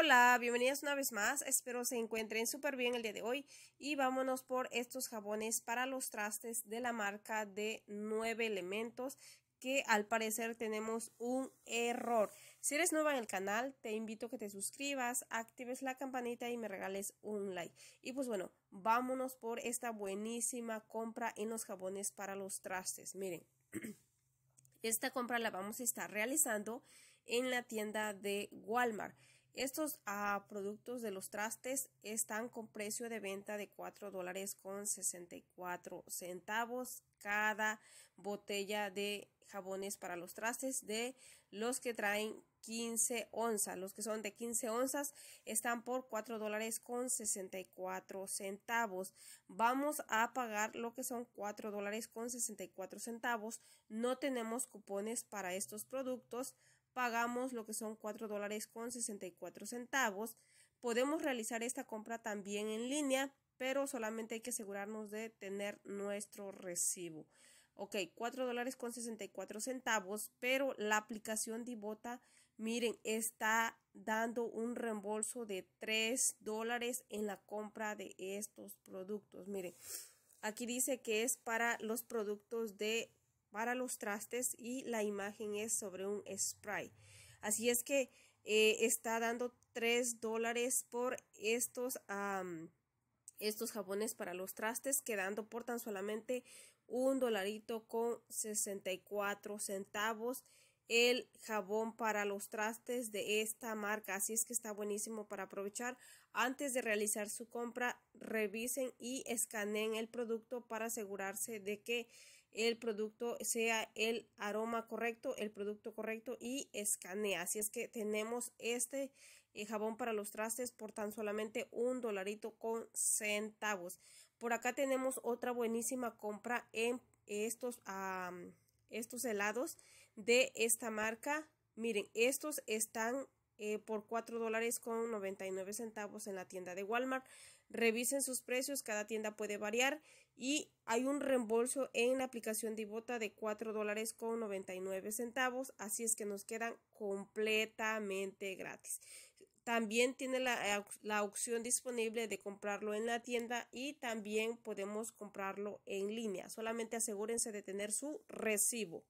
Hola, bienvenidas una vez más. Espero se encuentren súper bien el día de hoy y vámonos por estos jabones para los trastes de la marca de 9 elementos que al parecer tenemos un error. Si eres nueva en el canal, te invito a que te suscribas, actives la campanita y me regales un like. Y pues bueno, vámonos por esta buenísima compra en los jabones para los trastes. Miren, esta compra la vamos a estar realizando en la tienda de Walmart. Estos ah, productos de los trastes están con precio de venta de 4 dólares con 64 centavos cada botella de jabones para los trastes de los que traen 15 onzas. Los que son de 15 onzas están por 4 dólares con 64 centavos. Vamos a pagar lo que son 4 dólares con 64 centavos. No tenemos cupones para estos productos pagamos lo que son 4 dólares con 64 centavos. Podemos realizar esta compra también en línea, pero solamente hay que asegurarnos de tener nuestro recibo. Ok, 4 dólares con 64 centavos, pero la aplicación Divota, miren, está dando un reembolso de 3 dólares en la compra de estos productos. Miren, aquí dice que es para los productos de para los trastes y la imagen es sobre un spray. Así es que eh, está dando 3 dólares por estos, estos jabones para los trastes, quedando por tan solamente un dolarito con 64 centavos el jabón para los trastes de esta marca. Así es que está buenísimo para aprovechar. Antes de realizar su compra, revisen y escaneen el producto para asegurarse de que el producto sea el aroma correcto, el producto correcto y escanea. Así es que tenemos este eh, jabón para los trastes por tan solamente un dolarito con centavos. Por acá tenemos otra buenísima compra en estos, estos helados de esta marca. Miren, estos están eh, por 4 dólares con 99 centavos en la tienda de Walmart. Revisen sus precios, cada tienda puede variar y hay un reembolso en la aplicación de de 4 dólares con 99 centavos, así es que nos quedan completamente gratis. También tiene eh, la opción disponible de comprarlo en la tienda y también podemos comprarlo en línea. Solamente asegúrense de tener su recibo.